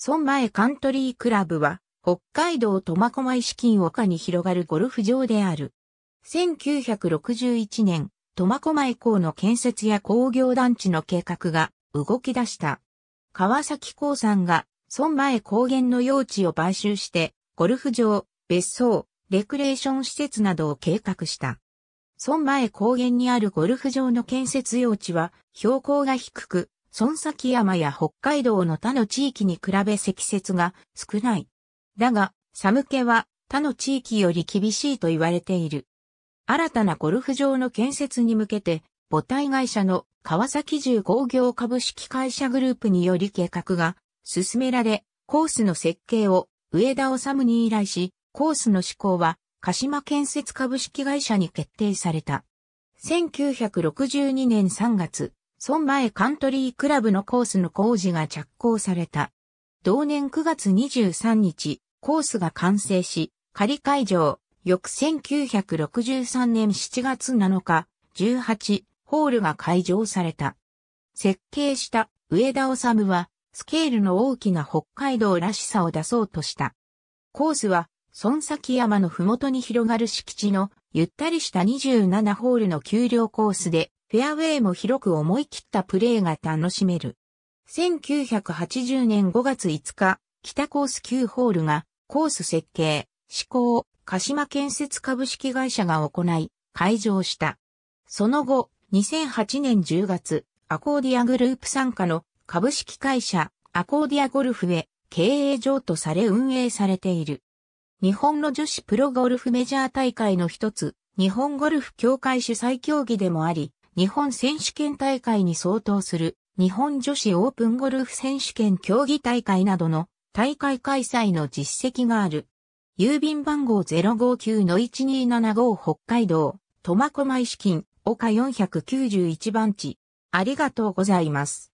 孫前カントリークラブは、北海道苫小牧市金丘に広がるゴルフ場である。1961年、苫小牧港の建設や工業団地の計画が動き出した。川崎さんが、孫前高原の用地を買収して、ゴルフ場、別荘、レクレーション施設などを計画した。孫前高原にあるゴルフ場の建設用地は、標高が低く、孫崎山や北海道の他の地域に比べ積雪が少ない。だが、寒気は他の地域より厳しいと言われている。新たなゴルフ場の建設に向けて、母体会社の川崎重工業株式会社グループにより計画が進められ、コースの設計を上田治に依頼し、コースの施行は鹿島建設株式会社に決定された。1962年3月、孫前カントリークラブのコースの工事が着工された。同年9月23日、コースが完成し、仮会場、翌1963年7月7日、18ホールが開場された。設計した上田治は、スケールの大きな北海道らしさを出そうとした。コースは、孫崎山のふもとに広がる敷地の、ゆったりした27ホールの丘陵コースで、フェアウェイも広く思い切ったプレーが楽しめる。1980年5月5日、北コース9ホールがコース設計、施行、鹿島建設株式会社が行い、会場した。その後、2008年10月、アコーディアグループ参加の株式会社アコーディアゴルフへ経営上とされ運営されている。日本の女子プロゴルフメジャー大会の一つ、日本ゴルフ協会主催競技でもあり、日本選手権大会に相当する日本女子オープンゴルフ選手権競技大会などの大会開催の実績がある。郵便番号059-1275北海道、苫小牧市金、岡491番地。ありがとうございます。